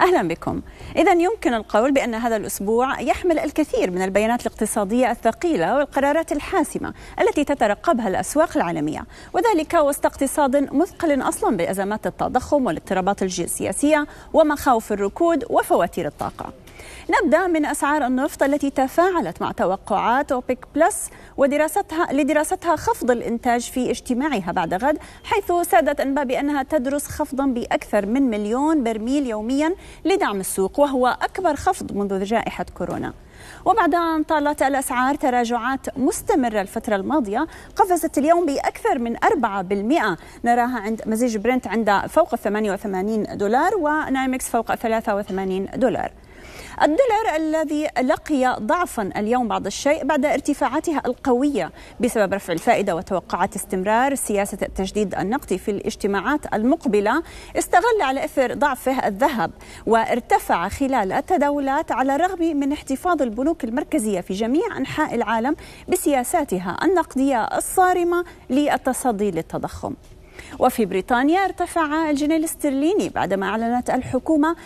أهلا بكم إذا يمكن القول بأن هذا الأسبوع يحمل الكثير من البيانات الاقتصادية الثقيلة والقرارات الحاسمة التي تترقبها الأسواق العالمية وذلك وسط اقتصاد مثقل أصلا بأزمات التضخم والاضطرابات الجيوسياسية ومخاوف الركود وفواتير الطاقة نبدأ من أسعار النفط التي تفاعلت مع توقعات أوبيك بلس ودراستها لدراستها خفض الإنتاج في اجتماعها بعد غد حيث سادت أنباء بأنها تدرس خفضا بأكثر من مليون برميل يوميا لدعم السوق وهو أكبر خفض منذ جائحة كورونا وبعد أن طالت الأسعار تراجعات مستمرة الفترة الماضية قفزت اليوم بأكثر من 4% نراها عند مزيج برنت عند فوق 88 دولار ونايمكس فوق 83 دولار الدولار الذي لقي ضعفا اليوم بعض الشيء بعد ارتفاعاتها القوية بسبب رفع الفائدة وتوقعات استمرار سياسة التجديد النقدي في الاجتماعات المقبلة استغل على إثر ضعفه الذهب وارتفع خلال التداولات على الرغم من احتفاظ البنوك المركزية في جميع أنحاء العالم بسياساتها النقدية الصارمة للتصدي للتضخم وفي بريطانيا ارتفع الجنيه الاسترليني بعدما أعلنت الحكومة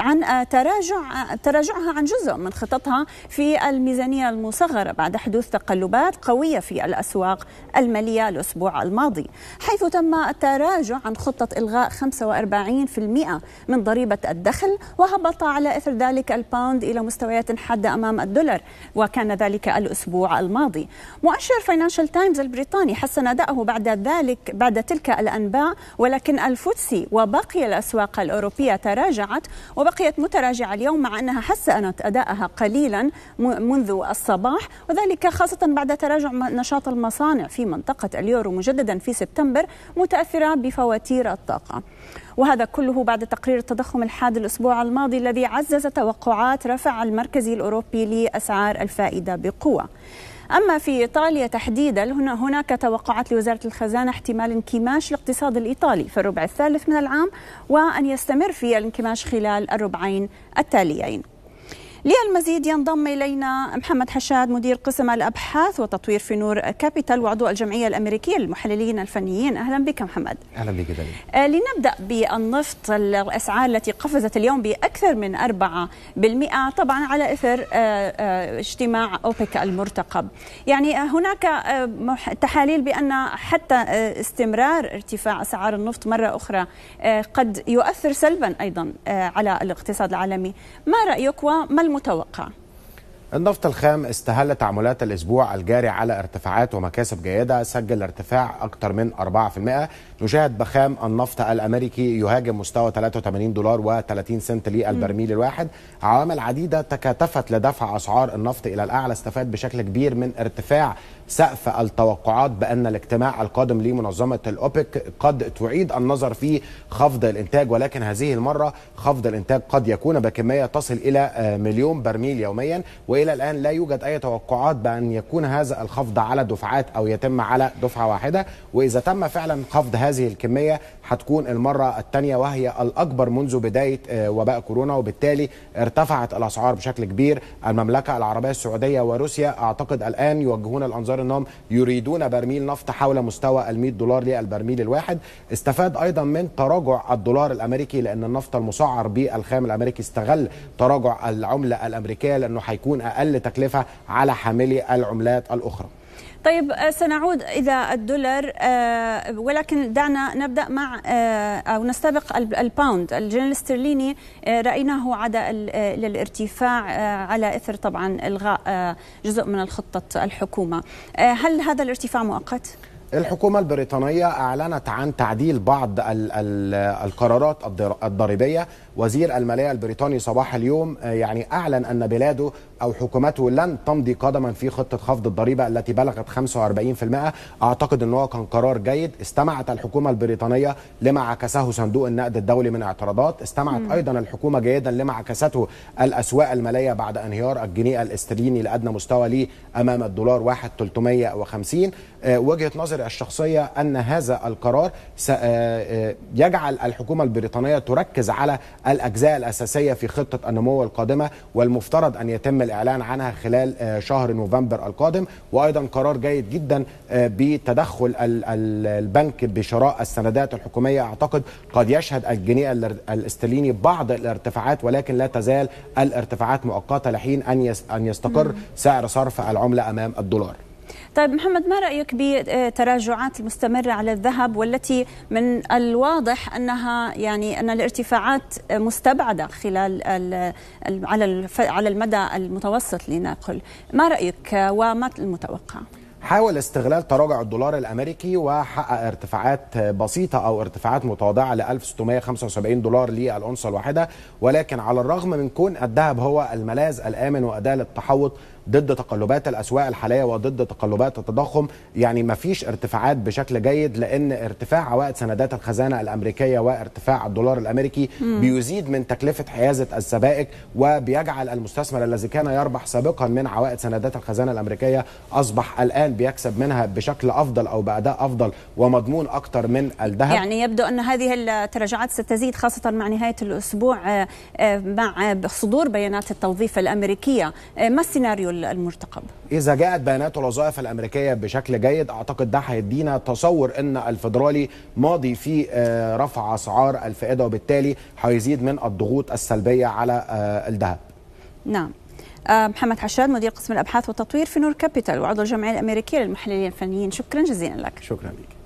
عن تراجع تراجعها عن جزء من خططها في الميزانية المصغرة بعد حدوث تقلبات قوية في الأسواق المالية الأسبوع الماضي حيث تم التراجع عن خطة إلغاء 45% من ضريبة الدخل وهبط على إثر ذلك الباوند إلى مستويات حادة أمام الدولار وكان ذلك الأسبوع الماضي مؤشر فاينانشال تايمز البريطاني حسن أداءه بعد ذلك بعد تلك الأنباء ولكن الفوتسي وباقي الأسواق الأوروبية تراجعت وبقيت متراجعة اليوم مع أنها حسنت أدائها قليلا منذ الصباح وذلك خاصة بعد تراجع نشاط المصانع في منطقة اليورو مجددا في سبتمبر متأثرة بفواتير الطاقة وهذا كله بعد تقرير التضخم الحاد الأسبوع الماضي الذي عزز توقعات رفع المركزي الأوروبي لأسعار الفائدة بقوة أما في إيطاليا تحديدا هناك توقعات لوزارة الخزانة احتمال انكماش الاقتصاد الإيطالي في الربع الثالث من العام وأن يستمر في الانكماش خلال الربعين التاليين للمزيد ينضم إلينا محمد حشاد مدير قسم الأبحاث والتطوير في نور كابيتال وعضو الجمعية الأمريكية للمحللين الفنيين أهلا بك محمد أهلا بك دليل. آه، لنبدأ بالنفط الأسعار التي قفزت اليوم بأكثر من 4% طبعا على إثر آه، آه، اجتماع أوبك المرتقب يعني هناك تحاليل بأن حتى استمرار ارتفاع أسعار النفط مرة أخرى قد يؤثر سلبا أيضا على الاقتصاد العالمي ما رأيك وما المتوقع النفط الخام استهل تعاملات الأسبوع الجاري على ارتفاعات ومكاسب جيدة سجل ارتفاع أكثر من 4% نشاهد بخام النفط الأمريكي يهاجم مستوى 83 دولار و30 سنت للبرميل الواحد عوامل عديدة تكاتفت لدفع أسعار النفط إلى الأعلى استفاد بشكل كبير من ارتفاع سقف التوقعات بأن الاجتماع القادم لمنظمة الأوبك قد تعيد النظر في خفض الإنتاج ولكن هذه المرة خفض الإنتاج قد يكون بكمية تصل إلى آه، مليون برميل يوميا وإلى الآن لا يوجد أي توقعات بأن يكون هذا الخفض على دفعات أو يتم على دفعة واحدة وإذا تم فعلا خفض هذه الكمية هتكون المرة الثانية وهي الأكبر منذ بداية آه، وباء كورونا وبالتالي ارتفعت الأسعار بشكل كبير المملكة العربية السعودية وروسيا أعتقد الآن يوجهون الأنظار باعتبار انهم يريدون برميل نفط حول مستوى ال 100 دولار للبرميل الواحد استفاد ايضا من تراجع الدولار الامريكي لان النفط المسعر بالخام الامريكي استغل تراجع العمله الامريكيه لانه هيكون اقل تكلفه على حاملي العملات الاخرى طيب آه، سنعود إلى الدولار آه، ولكن دعنا نبدأ مع آه، أو نستبق الباوند الجنرال الاسترليني رأيناه عاد للارتفاع على إثر طبعا إلغاء جزء من الخطة الحكومة هل هذا الارتفاع مؤقت؟ الحكومة البريطانية أعلنت عن تعديل بعض الـ الـ القرارات الضريبية وزير المالية البريطاني صباح اليوم آه، يعني أعلن أن بلاده أو حكومته لن تمضي قدما في خطة خفض الضريبة التي بلغت 45% أعتقد أنه كان قرار جيد استمعت الحكومة البريطانية لما عكسه صندوق النقد الدولي من اعتراضات استمعت أيضا الحكومة جيدا لما عكسته الأسواق المالية بعد انهيار الجنيه الاسترليني لأدنى مستوى ليه أمام الدولار 1.350 آه، وجهة نظر عناصر الشخصيه ان هذا القرار آه، آه، يجعل الحكومه البريطانيه تركز على الاجزاء الاساسيه في خطه النمو القادمه والمفترض ان يتم الاعلان عنها خلال آه، شهر نوفمبر القادم وايضا قرار جيد جدا بتدخل البنك بشراء السندات الحكوميه اعتقد قد يشهد الجنيه الاسترليني بعض الارتفاعات ولكن لا تزال الارتفاعات مؤقته لحين ان يستقر سعر صرف العمله امام الدولار طيب محمد ما رأيك بتراجعات المستمرة على الذهب والتي من الواضح أنها يعني أن الارتفاعات مستبعدة خلال على على المدى المتوسط لنقل ما رأيك وما المتوقع؟ حاول استغلال تراجع الدولار الامريكي وحقق ارتفاعات بسيطه او ارتفاعات متواضعه ل 1675 دولار للأونصة الواحده ولكن على الرغم من كون الذهب هو الملاذ الامن واداه للتحوط ضد تقلبات الاسواق الحاليه وضد تقلبات التضخم يعني ما فيش ارتفاعات بشكل جيد لان ارتفاع عوائد سندات الخزانه الامريكيه وارتفاع الدولار الامريكي مم. بيزيد من تكلفه حيازه السبائك وبيجعل المستثمر الذي كان يربح سابقا من عوائد سندات الخزانه الامريكيه اصبح الان بيكسب منها بشكل افضل او باداء افضل ومضمون اكثر من الذهب يعني يبدو ان هذه التراجعات ستزيد خاصه مع نهايه الاسبوع آه، آه، مع صدور بيانات التوظيف الامريكيه آه، ما السيناريو المرتقب إذا جاءت بيانات الوظائف الأمريكية بشكل جيد أعتقد ده هيدينا تصور أن الفيدرالي ماضي في آه، رفع أسعار الفائدة وبالتالي هيزيد من الضغوط السلبية على آه، الذهب نعم آه، محمد حشاد مدير قسم الابحاث والتطوير في نور كابيتال وعضو الجمعيه الامريكيه للمحللين الفنيين شكرا جزيلا لك شكرا لك